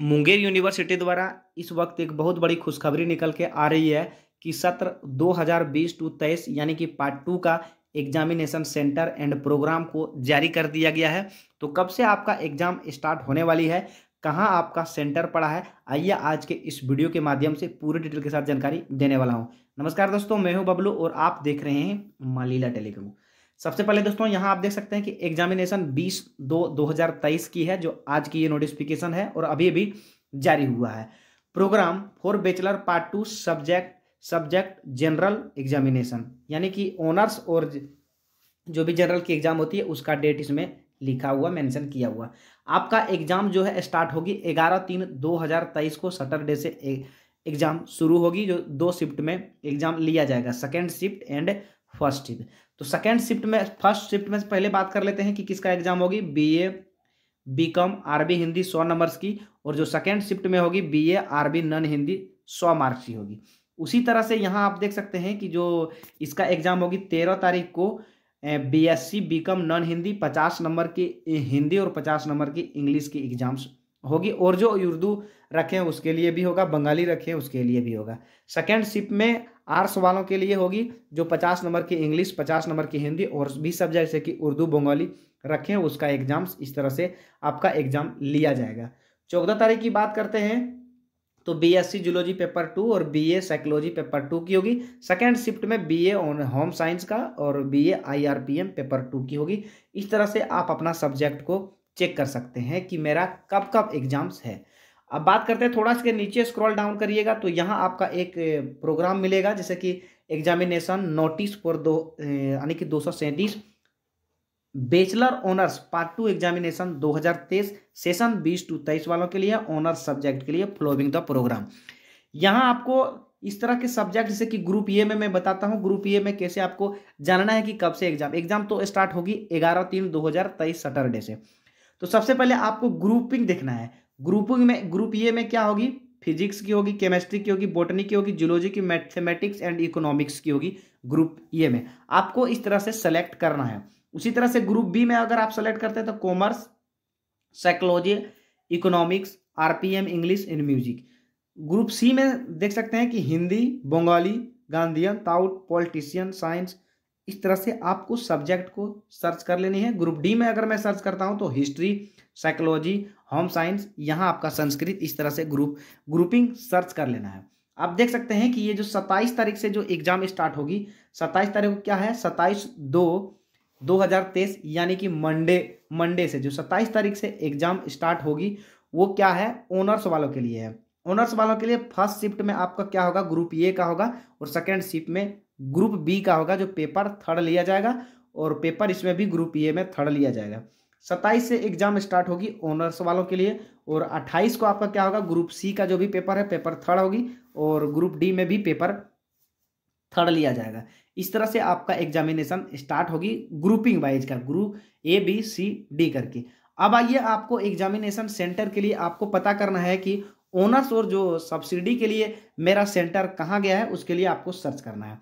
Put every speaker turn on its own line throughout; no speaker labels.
Munger university द्वारा इस वक्त एक बहुत बड़ी खुशखबरी निकल के आ रही है कि सत्र 2020 टू तेईस यानी कि पार्ट टू का एग्जामिनेशन सेंटर एंड प्रोग्राम को जारी कर दिया गया है तो कब से आपका एग्जाम स्टार्ट होने वाली है कहाँ आपका सेंटर पड़ा है आइए आज के इस वीडियो के माध्यम से पूरी डिटेल के साथ जानकारी देने वाला हूँ नमस्कार दोस्तों मैं हूँ बबलू और आप देख रहे हैं मालीला टेलीकॉम सबसे पहले दोस्तों यहाँ आप देख सकते हैं कि एग्जामिनेशन 20 दो 2023 की है जो आज की ये नोटिफिकेशन है और अभी अभी जारी हुआ है program for bachelor part two subject subject general examination यानी कि ऑनर्स और जो भी जनरल की एग्जाम होती है उसका डेट इसमें लिखा हुआ मेंशन किया हुआ आपका एग्जाम जो है स्टार्ट होगी ग्यारह तीन दो हजार तेईस को सैटरडे से एग्जाम शुरू होगी जो दो शिफ्ट में एग्जाम लिया जाएगा second shift and first shift तो सेकेंड शिफ्ट में फर्स्ट शिफ्ट में पहले बात कर लेते हैं कि किसका एग्जाम होगी B A B Com RB Hindi सौ नंबर्स की और जो सेकेंड शिफ्ट में होगी B A RB non Hindi सौ मार्क्स की होगी उसी तरह से यहाँ आप देख सकते हैं कि जो इसका एग्जाम होगी तेरह तारीख को B S C B Com non Hindi पचास नंबर की हिंदी और पचास नंबर की इंग्लिश की एग्जाम्स होगी और जो उर्दू रखें उसके लिए भी होगा बंगाली रखें उसके लिए भी होगा सेकेंड शिफ्ट में आर्ट्स वालों के लिए होगी जो पचास नंबर की इंग्लिश पचास नंबर की हिंदी और भी सब जैसे कि उर्दू बंगाली रखें उसका एग्जाम इस तरह से आपका एग्जाम लिया जाएगा चौदह तारीख की बात करते हैं तो B S C zoology paper two और B A psychology paper two की होगी सेकेंड शिफ्ट में B A on home science का और B A I R P M paper two की होगी इस तरह से आप अपना सब्जेक्ट को चेक कर सकते हैं कि मेरा कब कब एग्जाम्स है अब बात करते हैं थोड़ा सा नीचे स्क्रॉल डाउन करिएगा तो यहाँ आपका एक प्रोग्राम मिलेगा जैसे कि एग्जामिनेशन नोटिस फॉर दो यानी कि दो सौ सैंतीस bachelor honours part two examination 2023 session 20 to तेईस वालों के लिए ऑनर्स सब्जेक्ट के लिए फ्लोविंग द प्रोग्राम यहाँ आपको इस तरह के सब्जेक्ट जैसे कि ग्रुप ए में मैं बताता हूँ ग्रुप ए में कैसे आपको जानना है कि कब से एग्जाम एग्जाम तो स्टार्ट होगी ग्यारह तीन दो हजार तेईस सैटरडे से तो सबसे पहले आपको ग्रुपिंग देखना है ग्रुपिंग में ग्रुप ये में क्या होगी फिजिक्स की होगी केमिस्ट्री की होगी बोटनी की होगी जूलॉजी की मैथमेटिक्स एंड इकोनॉमिक्स की होगी ग्रुप ये में आपको इस तरह से सेलेक्ट करना है उसी तरह से ग्रुप बी में अगर आप सेलेक्ट करते हैं तो commerce psychology economics RPM English and music group C में देख सकते हैं कि Hindi Bengali Gandhian thought politician science इस तरह से आपको सब्जेक्ट को सर्च कर लेनी है ग्रुप डी में अगर मैं सर्च करता हूँ तो हिस्ट्री साइकोलॉजी होम साइंस यहाँ आपका संस्कृत इस तरह से ग्रुप ग्रुपिंग सर्च कर लेना है आप देख सकते हैं कि ये जो 27 तारीख से जो एग्ज़ाम स्टार्ट होगी 27 तारीख को क्या है 27 दो 2023 यानी कि मंडे मंडे से जो 27 तारीख से एग्ज़ाम स्टार्ट होगी वो क्या है ओनर्स वालों के लिए है ऑनर्स वालों के लिए फर्स्ट शिफ्ट में आपका क्या होगा ग्रुप ए का होगा और सेकेंड शिफ्ट में ग्रुप बी का होगा जो पेपर थर्ड लिया जाएगा और पेपर इसमें भी ग्रुप ए में थर्ड लिया जाएगा सत्ताईस से एग्जाम स्टार्ट होगी ऑनर्स वालों के लिए और अट्ठाईस को आपका क्या होगा ग्रुप सी का जो भी पेपर है पेपर थर्ड होगी और ग्रुप डी में भी पेपर थर्ड लिया जाएगा इस तरह से आपका एग्जामिनेशन स्टार्ट होगी ग्रुपिंग वाइज का group A B C D करके अब आइए आपको एग्जामिनेशन सेंटर के लिए आपको पता करना है कि ओनर्स और जो सब्सिडी के लिए मेरा सेंटर कहाँ गया है उसके लिए आपको सर्च करना है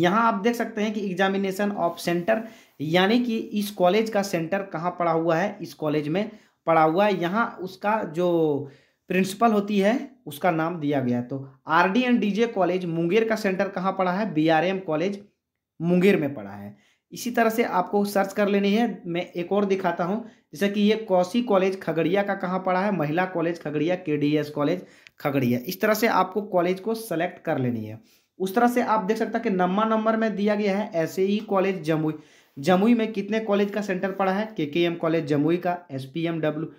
यहाँ आप देख सकते हैं कि एग्जामिनेशन ऑफ सेंटर यानी कि इस कॉलेज का सेंटर कहाँ पड़ा हुआ है इस कॉलेज में पड़ा हुआ है यहाँ उसका जो प्रिंसिपल होती है उसका नाम दिया गया है तो R D and D J college Munger का सेंटर कहाँ पड़ा है B R M college Munger में पड़ा है इसी तरह से आपको सर्च कर लेनी है मैं एक और दिखाता हूँ जैसे कि ये कौशी कॉलेज खगड़िया का कहाँ पड़ा है महिला कॉलेज खगड़िया के कॉलेज खगड़िया इस तरह से आपको कॉलेज को सेलेक्ट कर लेनी है उस तरह से आप देख सकते हैं कि नम्मा नंबर में दिया गया है ऐसे ही कॉलेज जमुई जमुई में कितने कॉलेज का सेंटर पड़ा है के के एम कॉलेज जमुई का S P M W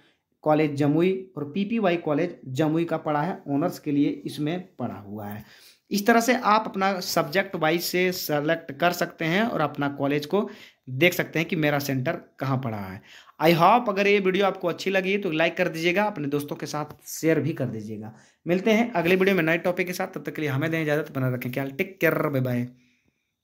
college Jamui और P P Y college Jamui का पड़ा है ऑनर्स के लिए इसमें पड़ा हुआ है इस तरह से आप अपना सब्जेक्ट वाइज से सेलेक्ट कर सकते हैं और अपना कॉलेज को देख सकते हैं कि मेरा सेंटर कहाँ पड़ा है आई होप अगर ये वीडियो आपको अच्छी लगी तो लाइक कर दीजिएगा अपने दोस्तों के साथ शेयर भी कर दीजिएगा मिलते हैं अगले वीडियो में नए टॉपिक के साथ तब तक के लिए हमें दें इजाजत बना रखें क्या टेक केयर बाय बाय